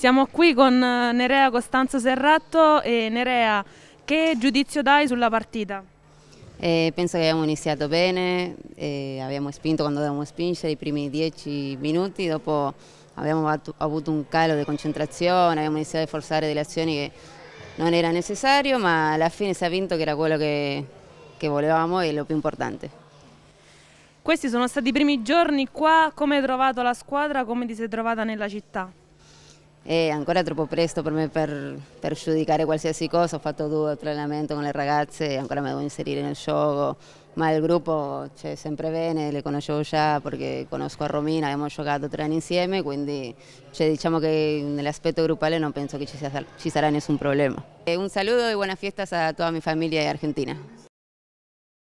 Siamo qui con eh, Nerea Costanzo Serratto e Nerea, che giudizio dai sulla partita? Eh, penso che abbiamo iniziato bene, eh, abbiamo spinto quando dovevamo spingere i primi dieci minuti, dopo abbiamo avuto un calo di concentrazione, abbiamo iniziato a forzare delle azioni che non era necessario, ma alla fine si è vinto che era quello che, che volevamo e lo più importante. Questi sono stati i primi giorni qua, come hai trovato la squadra, come ti sei trovata nella città? Eh, è ancora troppo presto per me per giudicare qualsiasi cosa, ho fatto due allenamenti con le ragazze, ancora mi devo inserire nel gioco, ma il gruppo c'è cioè, sempre bene, le conoscevo già perché conosco a Romina, abbiamo giocato tre anni insieme, quindi cioè, diciamo che nell'aspetto gruppale non penso che ci, sia, ci sarà nessun problema. E eh, un saluto e buone fiestas a tutta la mia famiglia argentina.